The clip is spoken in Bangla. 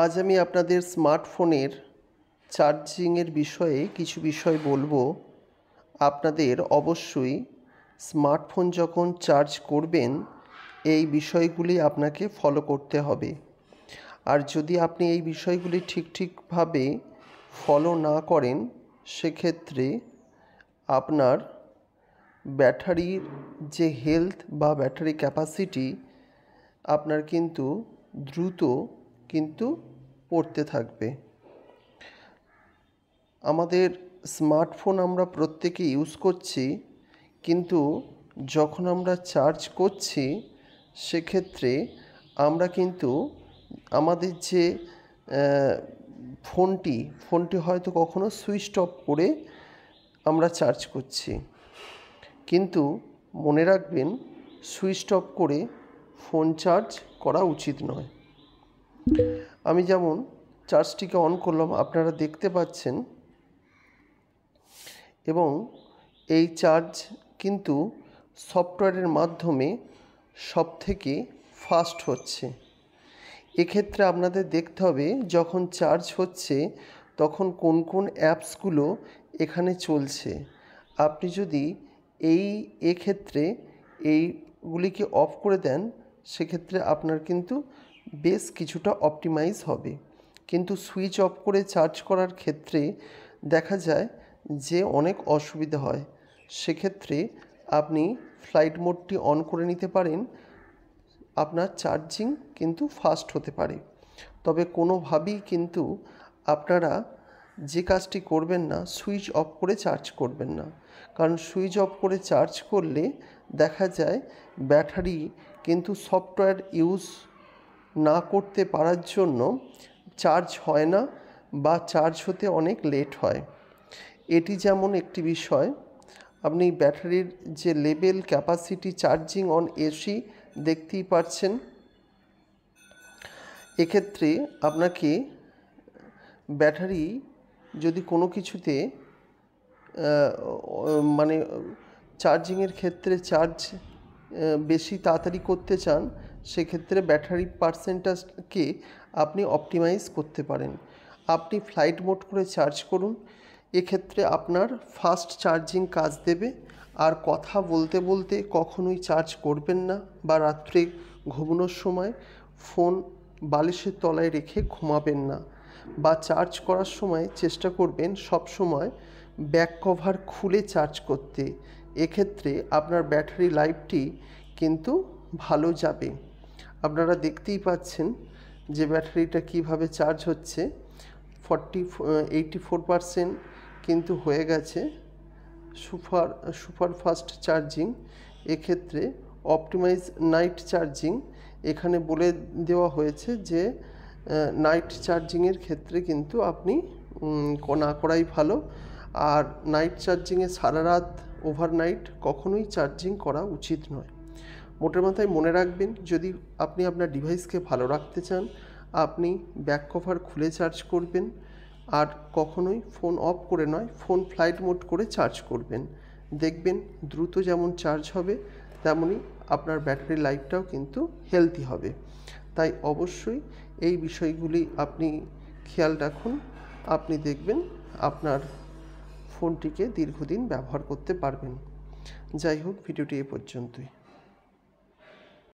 আজ আমি আপনাদের স্মার্টফোনের চার্জিংয়ের বিষয়ে কিছু বিষয় বলবো আপনাদের অবশ্যই স্মার্টফোন যখন চার্জ করবেন এই বিষয়গুলি আপনাকে ফলো করতে হবে আর যদি আপনি এই বিষয়গুলি ঠিক ঠিকভাবে ফলো না করেন সেক্ষেত্রে আপনার ব্যাটারির যে হেলথ বা ব্যাটারি ক্যাপাসিটি আপনার কিন্তু দ্রুত কিন্তু পড়তে থাকবে আমাদের স্মার্টফোন আমরা প্রত্যেকে ইউজ করছি কিন্তু যখন আমরা চার্জ করছি সেক্ষেত্রে আমরা কিন্তু আমাদের যে ফোনটি ফোনটি হয়তো কখনো সুইচ অফ করে আমরা চার্জ করছি কিন্তু মনে রাখবেন সুইচ অফ করে ফোন চার্জ করা উচিত নয় আমি যেমন চার্জটিকে অন করলাম আপনারা দেখতে পাচ্ছেন এবং এই চার্জ কিন্তু সফটওয়্যারের মাধ্যমে সব থেকে ফাস্ট হচ্ছে এক্ষেত্রে আপনাদের দেখতে হবে যখন চার্জ হচ্ছে তখন কোন কোন অ্যাপসগুলো এখানে চলছে আপনি যদি এই এক্ষেত্রে এইগুলিকে অফ করে দেন সেক্ষেত্রে আপনার কিন্তু বেশ কিছুটা অপটিমাইজ হবে কিন্তু সুইচ অফ করে চার্জ করার ক্ষেত্রে দেখা যায় যে অনেক অসুবিধা হয় সেক্ষেত্রে আপনি ফ্লাইট মোডটি অন করে নিতে পারেন আপনার চার্জিং কিন্তু ফাস্ট হতে পারে তবে কোনোভাবেই কিন্তু আপনারা যে কাজটি করবেন না সুইচ অফ করে চার্জ করবেন না কারণ সুইচ অফ করে চার্জ করলে দেখা যায় ব্যাটারি কিন্তু সফটওয়্যার ইউজ না করতে পারার জন্য চার্জ হয় না বা চার্জ হতে অনেক লেট হয় এটি যেমন একটি বিষয় আপনি ব্যাটারির যে label capacity charging on AC দেখতেই পাচ্ছেন এক্ষেত্রে আপনাকে ব্যাটারি যদি কোনো কিছুতে মানে চার্জিংয়ের ক্ষেত্রে চার্জ বেশি তাড়াতাড়ি করতে চান সেক্ষেত্রে ব্যাটারি পার্সেন্টেজকে আপনি অপটিমাইজ করতে পারেন আপনি ফ্লাইট মোড করে চার্জ করুন এক্ষেত্রে আপনার ফাস্ট চার্জিং কাজ দেবে আর কথা বলতে বলতে কখনোই চার্জ করবেন না বা রাত্রে ঘুমানোর সময় ফোন বালিশের তলায় রেখে ঘুমাবেন না বা চার্জ করার সময় চেষ্টা করবেন সব সময় ব্যাক কভার খুলে চার্জ করতে এক্ষেত্রে আপনার ব্যাটারি লাইফটি কিন্তু ভালো যাবে আপনারা দেখতেই পাচ্ছেন যে ব্যাটারিটা কিভাবে চার্জ হচ্ছে ফর্টি এইটি ফোর পারসেন্ট কিন্তু হয়ে গেছে সুপার সুপার ফাস্ট চার্জিং এক্ষেত্রে অপটিমাইজ নাইট চার্জিং এখানে বলে দেওয়া হয়েছে যে নাইট চার্জিংয়ের ক্ষেত্রে কিন্তু আপনি না করাই ভালো আর নাইট চার্জিংয়ে সারা রাত ওভারনাইট কখনোই চার্জিং করা উচিত নয় মোটের মাথায় মনে রাখবেন যদি আপনি আপনার ডিভাইসকে ভালো রাখতে চান আপনি ব্যাক কভার খুলে চার্জ করবেন আর কখনোই ফোন অফ করে নয় ফোন ফ্লাইট মোড করে চার্জ করবেন দেখবেন দ্রুত যেমন চার্জ হবে তেমনই আপনার ব্যাটারি লাইফটাও কিন্তু হেলদি হবে তাই অবশ্যই এই বিষয়গুলি আপনি খেয়াল রাখুন আপনি দেখবেন আপনার ফোনটিকে দীর্ঘদিন ব্যবহার করতে পারবেন যাই হোক ভিডিওটি এ পর্যন্তই